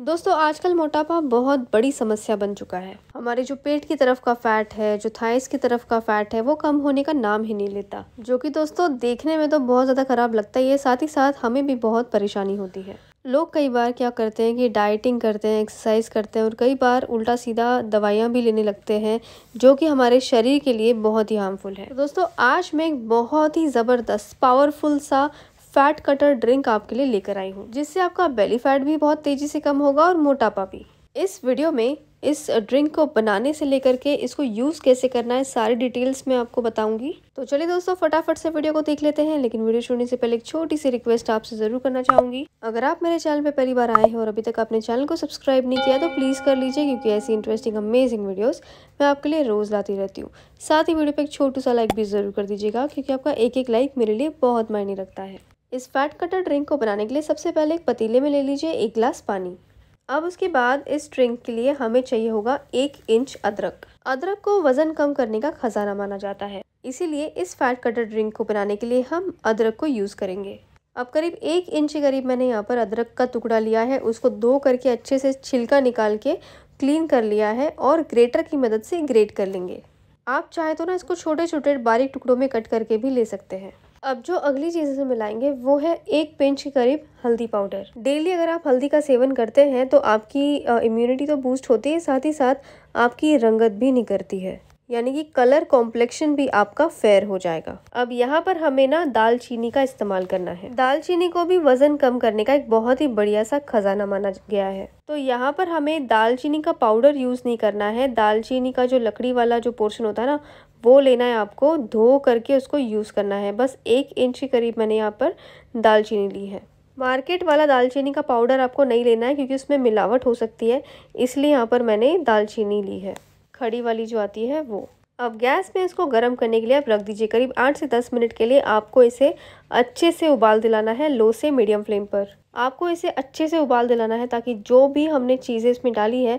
दोस्तों आजकल मोटापा बहुत बड़ी समस्या बन चुका है हमारे जो पेट की तरफ का फैट है जो थाइस की तरफ का फैट है वो कम होने का नाम ही नहीं लेता जो कि दोस्तों देखने में तो बहुत ज़्यादा खराब लगता ही है साथ ही साथ हमें भी बहुत परेशानी होती है लोग कई बार क्या करते हैं कि डाइटिंग करते हैं एक्सरसाइज करते हैं और कई बार उल्टा सीधा दवाइयाँ भी लेने लगते हैं जो कि हमारे शरीर के लिए बहुत ही हार्मफुल है तो दोस्तों आज मैं एक बहुत ही ज़बरदस्त पावरफुल सा फैट कटर ड्रिंक आपके लिए लेकर आई हूँ जिससे आपका बेली फैट भी बहुत तेज़ी से कम होगा और मोटापा भी इस वीडियो में इस ड्रिंक को बनाने से लेकर के इसको यूज़ कैसे करना है सारी डिटेल्स मैं आपको बताऊंगी तो चलिए दोस्तों फटाफट से वीडियो को देख लेते हैं लेकिन वीडियो छोड़ने से पहले एक छोटी सी रिक्वेस्ट आपसे ज़रूर करना चाहूंगी अगर आप मेरे चैनल पे पहली बार आए हैं और अभी तक आपने चैनल को सब्सक्राइब नहीं किया तो प्लीज़ कर लीजिए क्योंकि ऐसी इंटरेस्टिंग अमेजिंग वीडियो मैं आपके लिए रोज़ लाती रहती हूँ साथ ही वीडियो पर एक छोटू सा लाइक भी ज़रूर कर दीजिएगा क्योंकि आपका एक एक लाइक मेरे लिए बहुत मायने रखता है इस फैट कटर ड्रिंक को बनाने के लिए सबसे पहले एक पतीले में ले लीजिए एक गिलास पानी अब उसके बाद इस ड्रिंक के लिए हमें चाहिए होगा एक इंच अदरक अदरक को वज़न कम करने का खजाना माना जाता है इसीलिए इस फैट कटर ड्रिंक को बनाने के लिए हम अदरक को यूज़ करेंगे अब करीब एक इंच के करीब मैंने यहाँ पर अदरक का टुकड़ा लिया है उसको दो करके अच्छे से छिलका निकाल के क्लीन कर लिया है और ग्रेटर की मदद से ग्रेट कर लेंगे आप चाहे तो ना इसको छोटे छोटे बारीक टुकड़ों में कट करके भी ले सकते हैं अब जो अगली चीज़ से मिलाएंगे वो है एक पिंच के करीब हल्दी पाउडर डेली अगर आप हल्दी का सेवन करते हैं तो आपकी इम्यूनिटी तो बूस्ट होती है साथ ही साथ आपकी रंगत भी निकलती है यानी कि कलर कॉम्प्लेक्शन भी आपका फेयर हो जाएगा अब यहाँ पर हमें ना दालचीनी का इस्तेमाल करना है दालचीनी को भी वजन कम करने का एक बहुत ही बढ़िया सा खजाना माना गया है तो यहाँ पर हमें दालचीनी का पाउडर यूज़ नहीं करना है दालचीनी का जो लकड़ी वाला जो पोर्शन होता है ना वो लेना है आपको धो करके उसको यूज़ करना है बस एक इंच के करीब मैंने यहाँ पर दालचीनी ली है मार्केट वाला दालचीनी का पाउडर आपको नहीं लेना है क्योंकि उसमें मिलावट हो सकती है इसलिए यहाँ पर मैंने दालचीनी ली है खड़ी वाली जो आती है वो अब गैस में इसको गर्म करने के लिए आप रख दीजिए करीब आठ से दस मिनट के लिए आपको इसे अच्छे से उबाल दिलाना है लो से मीडियम फ्लेम पर आपको इसे अच्छे से उबाल दिलाना है ताकि जो भी हमने चीज़ें इसमें डाली है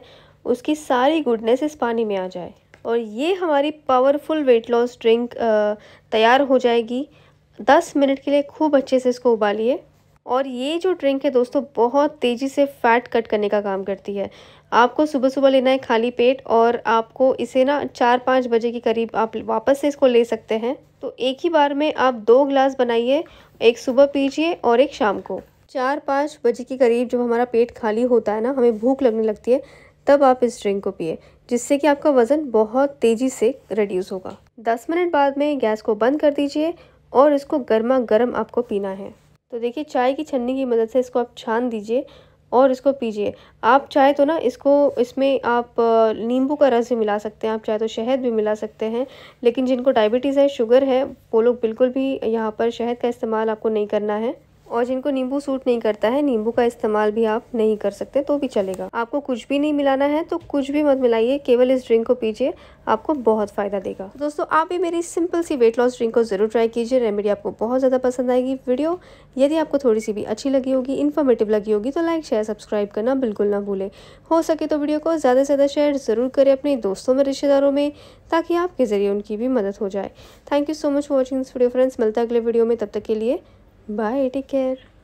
उसकी सारी गुडनेस इस पानी में आ जाए और ये हमारी पावरफुल वेट लॉस ड्रिंक तैयार हो जाएगी दस मिनट के लिए खूब अच्छे से इसको उबालिए और ये जो ड्रिंक है दोस्तों बहुत तेज़ी से फैट कट करने का काम करती है आपको सुबह सुबह लेना है खाली पेट और आपको इसे ना चार पाँच बजे के करीब आप वापस से इसको ले सकते हैं तो एक ही बार में आप दो ग्लास बनाइए एक सुबह पीजिए और एक शाम को चार पाँच बजे के करीब जब हमारा पेट खाली होता है ना हमें भूख लगने लगती है तब आप इस ड्रिंक को पिए जिससे कि आपका वज़न बहुत तेज़ी से रिड्यूस होगा दस मिनट बाद में गैस को बंद कर दीजिए और इसको गर्मा गर्म आपको पीना है तो देखिए चाय की छन्नी की मदद से इसको आप छान दीजिए और इसको पीजिए आप चाहे तो ना इसको इसमें आप नींबू का रस भी मिला सकते हैं आप चाहे तो शहद भी मिला सकते हैं लेकिन जिनको डायबिटीज़ है शुगर है वो लोग बिल्कुल भी यहाँ पर शहद का इस्तेमाल आपको नहीं करना है और जिनको नींबू सूट नहीं करता है नींबू का इस्तेमाल भी आप नहीं कर सकते तो भी चलेगा आपको कुछ भी नहीं मिलाना है तो कुछ भी मत मिलाइए केवल इस ड्रिंक को पीजिए आपको बहुत फ़ायदा देगा दोस्तों आप भी मेरी सिंपल सी वेट लॉस ड्रिंक को ज़रूर ट्राई कीजिए रेमेडी आपको बहुत ज़्यादा पसंद आएगी वीडियो यदि आपको थोड़ी सी भी अच्छी लगी होगी इन्फॉर्मेटिव लगी होगी तो लाइक शेयर सब्सक्राइब करना बिल्कुल ना भूलें हो सके तो वीडियो को ज़्यादा से ज़्यादा शेयर ज़रूर करें अपने दोस्तों में रिश्तेदारों में ताकि आपके ज़रिए उनकी भी मदद हो जाए thank you so much for watching this video friends मिलता अगले वीडियो में तब तक के लिए Bye, take care.